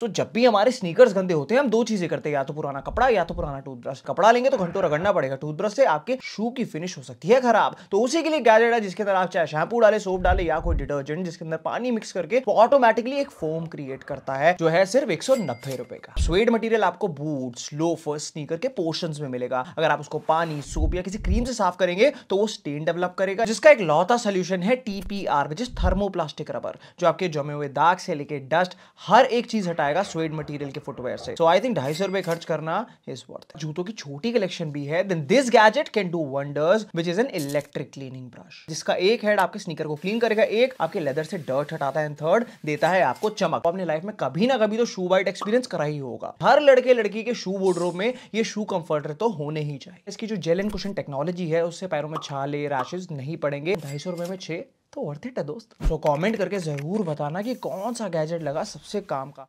तो जब भी हमारे स्नीकर्स गंदे होते हैं हम दो चीजें करते हैं या तो पुराना कपड़ा या तो पुराना टूथब्रश कपड़ा लेंगे तो घंटों रगड़ना पड़ेगा टूथब्रश से आपके शू की फिनिश हो सकती है खराब तो उसी के लिए गैजेट है जिसके अंदर आप चाहे शैम्पू डाले सोप डाले या कोई डिटर्जेंट जिसके अंदर पानी मिक्स करके वो ऑटोमेटिकली एक फोम क्रिएट करता है जो है सिर्फ एक रुपए का स्वेड मटीरियल आपको बूट लोफर स्नीकर के पोर्शन में मिलेगा अगर आप उसको पानी सोप या किसी क्रीम से साफ करेंगे तो वो स्टेन डेवलप करेगा जिसका एक लौता सोल्यूशन है TPR which is thermoplastic rubber जो आपके जमे हुए दाग से लेके डस्ट हर एक चीज हटाए आएगा स्वेड मटेरियल के फुटवेयर से सो आई थिंक ढाई सौ रुपए खर्च करना इज वर्थ जूतों की छोटी कलेक्शन भी है then this gadget can do wonders which is an electric cleaning brush जिसका एक हेड आपके स्नीकर को क्लीन करेगा एक आपके लेदर से डर्ट हटाता है थर्ड देता है आपको चमक अपने लाइफ में कभी ना कभी तो शू वाइट एक्सपीरियंस करा ही होगा हर लड़के लड़की के शू वोड्रोप में ये शू कंफर्टर तो होने ही चाहिए इसकी जो जेल एंड कुशन टेक्नोलॉजी है उससे पैरों में छाले रैशेज नहीं पड़ेंगे ढाई सौ रुपए में छे तो वर्थ इट है दोस्त तो कमेंट करके जरूर बताना कि कौन सा गैजेट लगा सबसे काम का